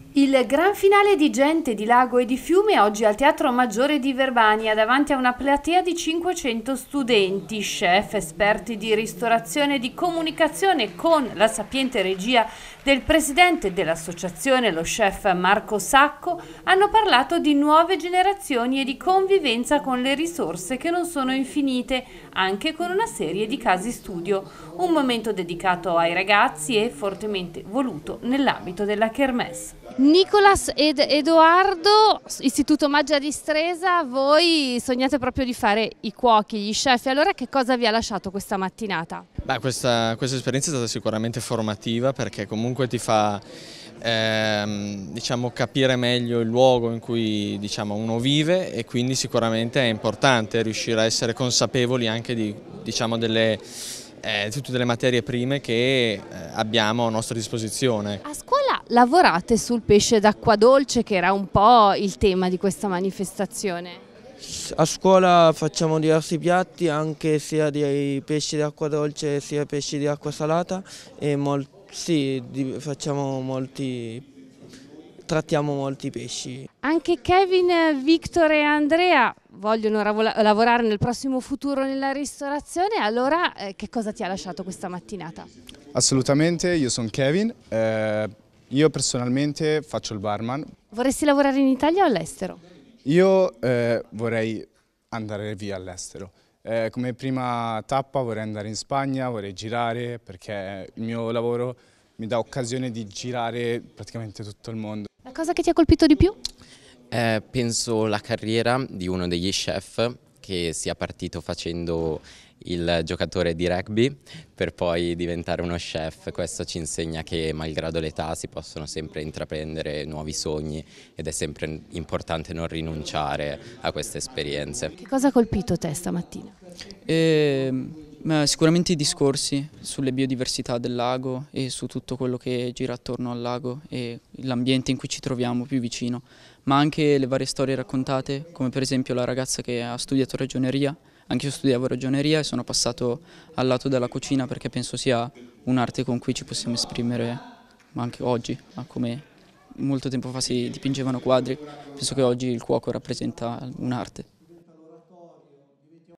you Il gran finale di gente di lago e di fiume oggi al Teatro Maggiore di Verbania davanti a una platea di 500 studenti, chef, esperti di ristorazione e di comunicazione con la sapiente regia del presidente dell'associazione, lo chef Marco Sacco, hanno parlato di nuove generazioni e di convivenza con le risorse che non sono infinite, anche con una serie di casi studio, un momento dedicato ai ragazzi e fortemente voluto nell'ambito della Kermesse. Nicolas ed Edoardo, Istituto Maggia di Stresa, voi sognate proprio di fare i cuochi, gli chef, allora che cosa vi ha lasciato questa mattinata? Beh, questa, questa esperienza è stata sicuramente formativa perché comunque ti fa ehm, diciamo, capire meglio il luogo in cui diciamo, uno vive e quindi sicuramente è importante riuscire a essere consapevoli anche di, diciamo, delle eh, tutte le materie prime che eh, abbiamo a nostra disposizione. A scuola lavorate sul pesce d'acqua dolce che era un po' il tema di questa manifestazione? A scuola facciamo diversi piatti, anche sia dei pesci d'acqua dolce sia pesci di acqua salata e mol sì, facciamo molti trattiamo molti pesci. Anche Kevin, Victor e Andrea vogliono lavorare nel prossimo futuro nella ristorazione, allora eh, che cosa ti ha lasciato questa mattinata? Assolutamente, io sono Kevin, eh, io personalmente faccio il barman. Vorresti lavorare in Italia o all'estero? Io eh, vorrei andare via all'estero. Eh, come prima tappa vorrei andare in Spagna, vorrei girare perché il mio lavoro mi dà occasione di girare praticamente tutto il mondo. La cosa che ti ha colpito di più? Eh, penso la carriera di uno degli chef che sia partito facendo il giocatore di rugby per poi diventare uno chef. Questo ci insegna che malgrado l'età si possono sempre intraprendere nuovi sogni ed è sempre importante non rinunciare a queste esperienze. Che cosa ha colpito te stamattina? Eh, ma sicuramente i discorsi sulle biodiversità del lago e su tutto quello che gira attorno al lago e l'ambiente in cui ci troviamo più vicino, ma anche le varie storie raccontate, come per esempio la ragazza che ha studiato ragioneria, anche io studiavo ragioneria e sono passato al lato della cucina perché penso sia un'arte con cui ci possiamo esprimere, anche oggi, ma come molto tempo fa si dipingevano quadri, penso che oggi il cuoco rappresenta un'arte.